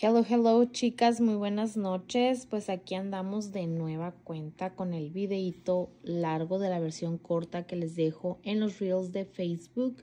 Hello, hello chicas, muy buenas noches. Pues aquí andamos de nueva cuenta con el videito largo de la versión corta que les dejo en los reels de Facebook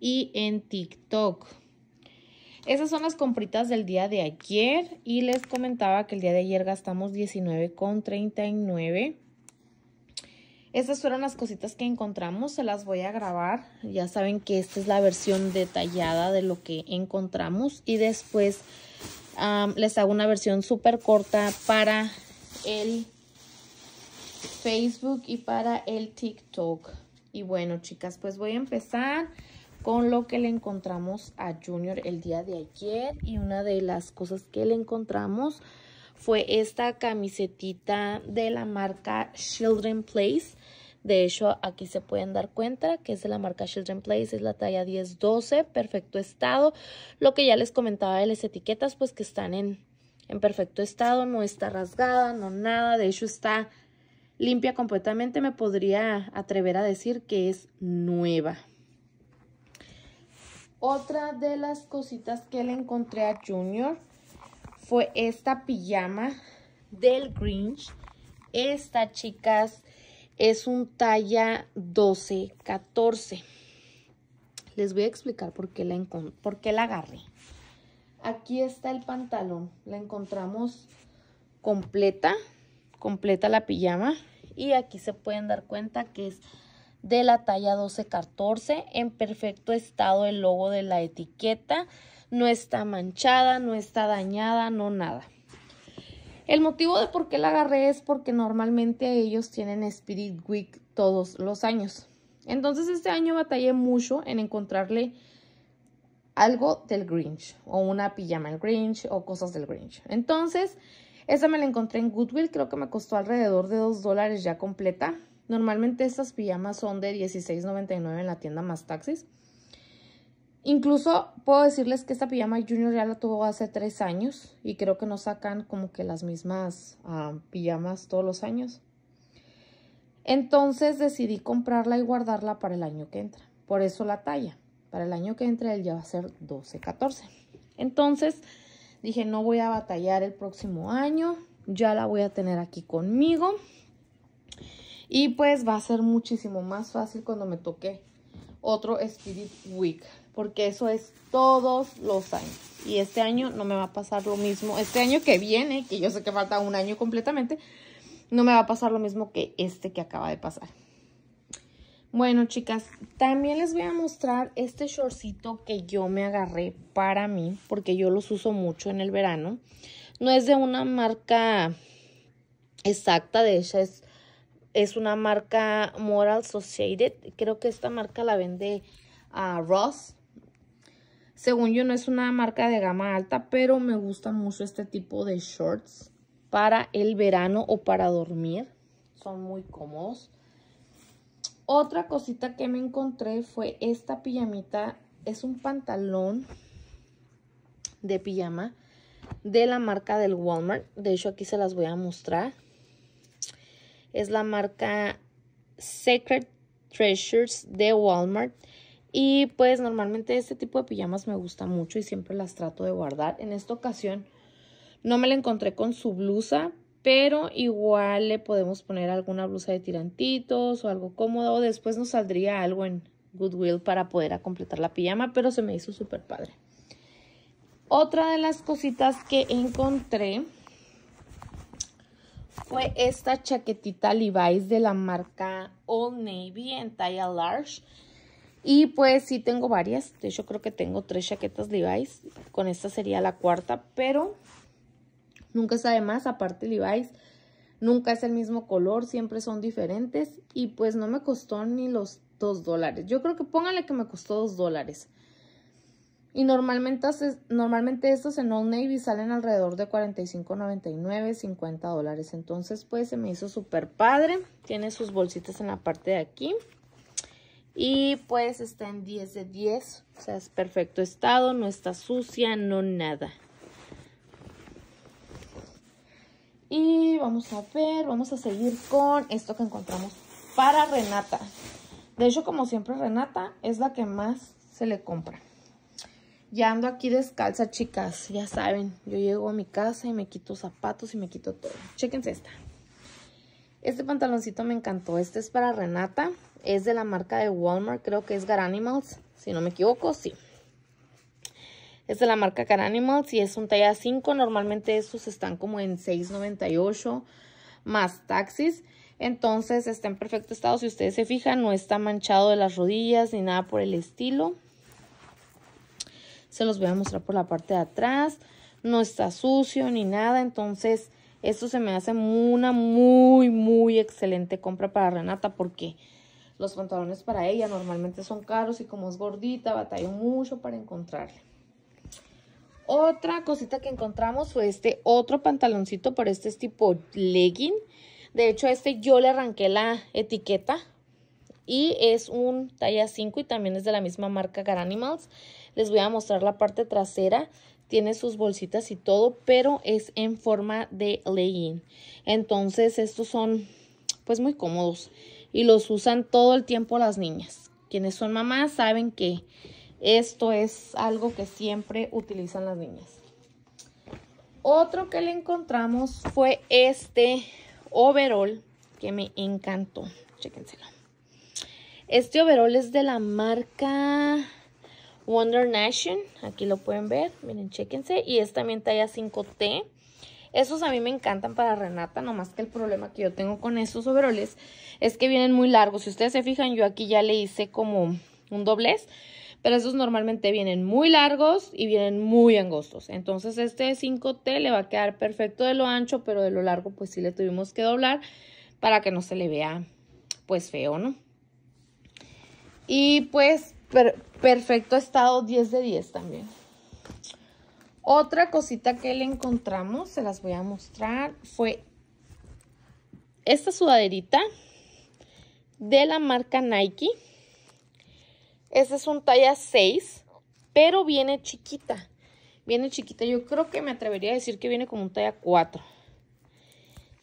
y en TikTok. Esas son las compritas del día de ayer y les comentaba que el día de ayer gastamos $19.39 estas fueron las cositas que encontramos, se las voy a grabar. Ya saben que esta es la versión detallada de lo que encontramos y después les hago una versión súper corta para el Facebook y para el TikTok. Y bueno, chicas, pues voy a empezar con lo que le encontramos a Junior el día de ayer y una de las cosas que le encontramos fue esta camisetita de la marca Children Place. De hecho, aquí se pueden dar cuenta que es de la marca Children Place, es la talla 10-12, perfecto estado. Lo que ya les comentaba de las etiquetas, pues que están en, en perfecto estado, no está rasgada, no nada. De hecho, está limpia completamente, me podría atrever a decir que es nueva. Otra de las cositas que le encontré a Junior fue esta pijama del Grinch. Esta, chicas, es un talla 12, 14. Les voy a explicar por qué la, por la agarré. Aquí está el pantalón. La encontramos completa, completa la pijama. Y aquí se pueden dar cuenta que es de la talla 12-14. En perfecto estado el logo de la etiqueta no está manchada, no está dañada, no nada. El motivo de por qué la agarré es porque normalmente ellos tienen Spirit Week todos los años. Entonces este año batallé mucho en encontrarle algo del Grinch o una pijama del Grinch o cosas del Grinch. Entonces, esa me la encontré en Goodwill, creo que me costó alrededor de 2 dólares ya completa. Normalmente estas pijamas son de $16.99 en la tienda más taxis. Incluso puedo decirles que esta pijama Junior ya la tuvo hace tres años y creo que no sacan como que las mismas ah, pijamas todos los años. Entonces decidí comprarla y guardarla para el año que entra. Por eso la talla. Para el año que entra él ya va a ser 12, 14. Entonces dije, no voy a batallar el próximo año. Ya la voy a tener aquí conmigo. Y pues va a ser muchísimo más fácil cuando me toque otro Spirit Week porque eso es todos los años. Y este año no me va a pasar lo mismo. Este año que viene, que yo sé que falta un año completamente, no me va a pasar lo mismo que este que acaba de pasar. Bueno, chicas, también les voy a mostrar este shortcito que yo me agarré para mí, porque yo los uso mucho en el verano. No es de una marca exacta, de hecho es, es una marca Moral Associated. Creo que esta marca la vende a ah, Ross. Según yo no es una marca de gama alta, pero me gusta mucho este tipo de shorts para el verano o para dormir. Son muy cómodos. Otra cosita que me encontré fue esta pijamita. Es un pantalón de pijama de la marca del Walmart. De hecho, aquí se las voy a mostrar. Es la marca Sacred Treasures de Walmart. Y pues normalmente este tipo de pijamas me gusta mucho y siempre las trato de guardar. En esta ocasión no me la encontré con su blusa, pero igual le podemos poner alguna blusa de tirantitos o algo cómodo. después nos saldría algo en Goodwill para poder completar la pijama, pero se me hizo súper padre. Otra de las cositas que encontré fue esta chaquetita Levi's de la marca Old Navy en talla large. Y pues sí tengo varias, yo creo que tengo tres chaquetas Levi's, con esta sería la cuarta, pero nunca sabe más, aparte Levi's nunca es el mismo color, siempre son diferentes y pues no me costó ni los dos dólares. Yo creo que póngale que me costó dos dólares. Y normalmente, normalmente estos en Old Navy salen alrededor de $45.99, 50 dólares. Entonces, pues se me hizo súper padre. Tiene sus bolsitas en la parte de aquí. Y pues está en 10 de 10. O sea, es perfecto estado, no está sucia, no nada. Y vamos a ver, vamos a seguir con esto que encontramos para Renata. De hecho, como siempre, Renata es la que más se le compra. Ya ando aquí descalza, chicas. Ya saben, yo llego a mi casa y me quito zapatos y me quito todo. Chéquense esta. Este pantaloncito me encantó. Este es para Renata. Es de la marca de Walmart. Creo que es Garanimals. Si no me equivoco, sí. Es de la marca Garanimals y es un talla 5. Normalmente estos están como en $6.98 más taxis. Entonces está en perfecto estado. Si ustedes se fijan, no está manchado de las rodillas ni nada por el estilo. Se los voy a mostrar por la parte de atrás. No está sucio ni nada. Entonces esto se me hace una muy, muy excelente compra para Renata porque los pantalones para ella normalmente son caros y como es gordita, batalló mucho para encontrarle. Otra cosita que encontramos fue este otro pantaloncito, pero este es tipo legging. De hecho, a este yo le arranqué la etiqueta y es un talla 5 y también es de la misma marca Garanimals. Les voy a mostrar la parte trasera tiene sus bolsitas y todo, pero es en forma de legging. Entonces estos son pues muy cómodos y los usan todo el tiempo las niñas. Quienes son mamás saben que esto es algo que siempre utilizan las niñas. Otro que le encontramos fue este overall que me encantó. Chéquenselo. Este overall es de la marca Wonder Nation, aquí lo pueden ver, miren, chéquense, y es también talla 5T. Esos a mí me encantan para Renata, nomás que el problema que yo tengo con estos overoles es que vienen muy largos. Si ustedes se fijan, yo aquí ya le hice como un doblez, pero esos normalmente vienen muy largos y vienen muy angostos. Entonces este 5T le va a quedar perfecto de lo ancho, pero de lo largo pues sí le tuvimos que doblar para que no se le vea pues feo, ¿no? Y pues perfecto estado, 10 de 10 también. Otra cosita que le encontramos, se las voy a mostrar, fue esta sudaderita de la marca Nike. Este es un talla 6, pero viene chiquita. Viene chiquita, yo creo que me atrevería a decir que viene como un talla 4.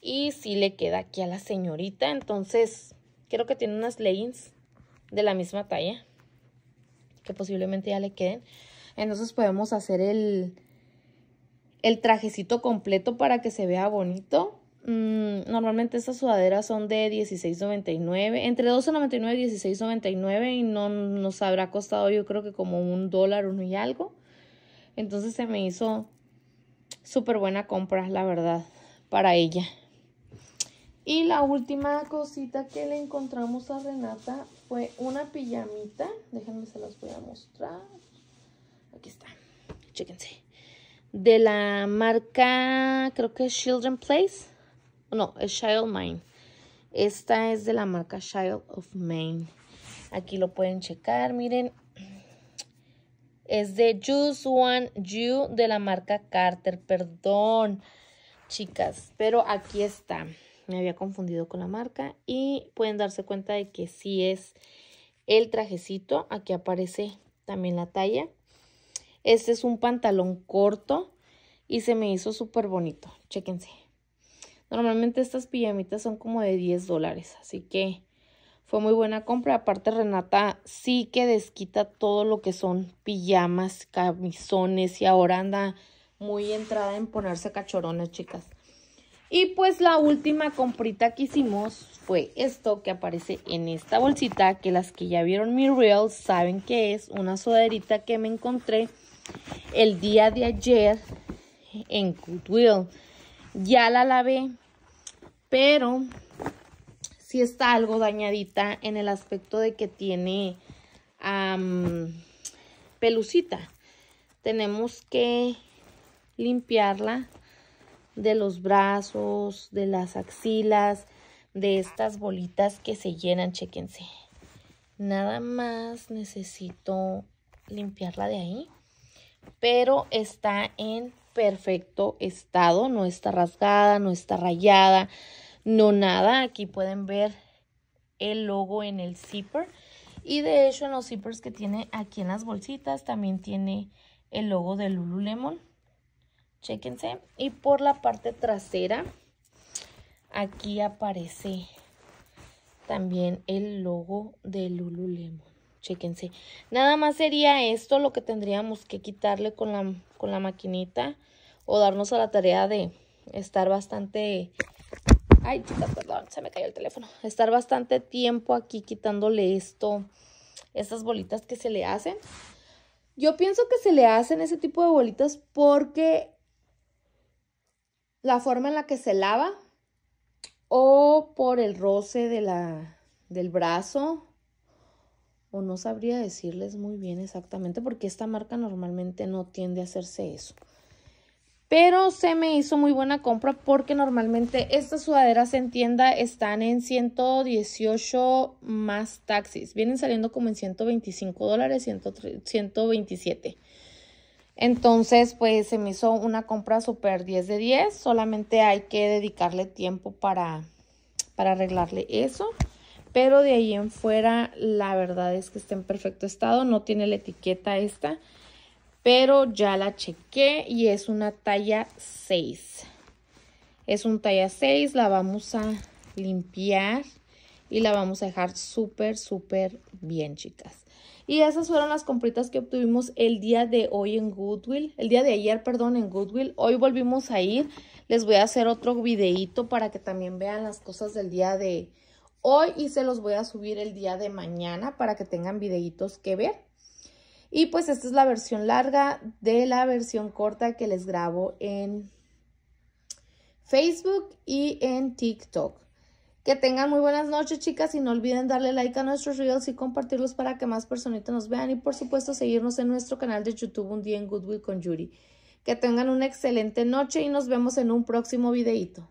Y si le queda aquí a la señorita, entonces creo que tiene unas leggings de la misma talla que posiblemente ya le queden. Entonces podemos hacer el, el trajecito completo para que se vea bonito. Mm, normalmente estas sudaderas son de $16.99, entre $12.99 y $16.99 y no nos habrá costado yo creo que como un dólar, uno y algo. Entonces se me hizo súper buena compra, la verdad, para ella. Y la última cosita que le encontramos a Renata fue una pijamita. Déjenme se las voy a mostrar. Aquí está. Chéquense. De la marca, creo que es Children Place. No, es Child Mine. Esta es de la marca Child of Maine. Aquí lo pueden checar, miren. Es de Juice One You de la marca Carter. Perdón, chicas. Pero aquí está me había confundido con la marca y pueden darse cuenta de que sí es el trajecito, aquí aparece también la talla. Este es un pantalón corto y se me hizo súper bonito, chéquense. Normalmente estas pijamitas son como de 10 dólares, así que fue muy buena compra. Aparte Renata sí que desquita todo lo que son pijamas, camisones y ahora anda muy entrada en ponerse cachorones, chicas. Y pues la última comprita que hicimos fue esto que aparece en esta bolsita, que las que ya vieron mi reel saben que es una soderita que me encontré el día de ayer en Goodwill. Ya la lavé, pero sí está algo dañadita en el aspecto de que tiene pelucita. Tenemos que limpiarla de los brazos, de las axilas, de estas bolitas que se llenan, chequense. Nada más necesito limpiarla de ahí, pero está en perfecto estado, no está rasgada, no está rayada, no nada. Aquí pueden ver el logo en el zipper y de hecho en los zippers que tiene aquí en las bolsitas también tiene el logo de Lululemon Chéquense. Y por la parte trasera, aquí aparece también el logo de Lululemon. Chéquense. Nada más sería esto lo que tendríamos que quitarle con la, con la maquinita o darnos a la tarea de estar bastante... Ay, chicas, perdón, se me cayó el teléfono. Estar bastante tiempo aquí quitándole esto, estas bolitas que se le hacen. Yo pienso que se le hacen ese tipo de bolitas porque la forma en la que se lava o por el roce de la, del brazo. O no sabría decirles muy bien exactamente porque esta marca normalmente no tiende a hacerse eso. Pero se me hizo muy buena compra porque normalmente estas sudaderas en tienda están en 118 más taxis. Vienen saliendo como en 125 dólares, 127. Entonces, pues se me hizo una compra súper 10 de 10. Solamente hay que dedicarle tiempo para, arreglarle eso. Pero de ahí en fuera, la verdad es que está en perfecto estado. No tiene la etiqueta esta. Pero ya la chequé y es una talla 6. Es un talla 6. La vamos a limpiar y la vamos a dejar súper, súper bien, chicas. Y esas fueron las compritas que obtuvimos el día de hoy en Goodwill, el día de ayer, perdón, en Goodwill. Hoy volvimos a ir, les voy a hacer otro videito para que también vean las cosas del día de hoy y se los voy a subir el día de mañana para que tengan videitos que ver. Y pues esta es la versión larga de la versión corta que les grabo en Facebook y en TikTok. Que tengan muy buenas noches, chicas, y no olviden darle like a nuestros reels y compartirlos para que más personitas nos vean y por supuesto seguirnos en nuestro canal de YouTube Un día en Goodwill con Yuri. Que tengan una excelente noche y nos vemos en un próximo videíto.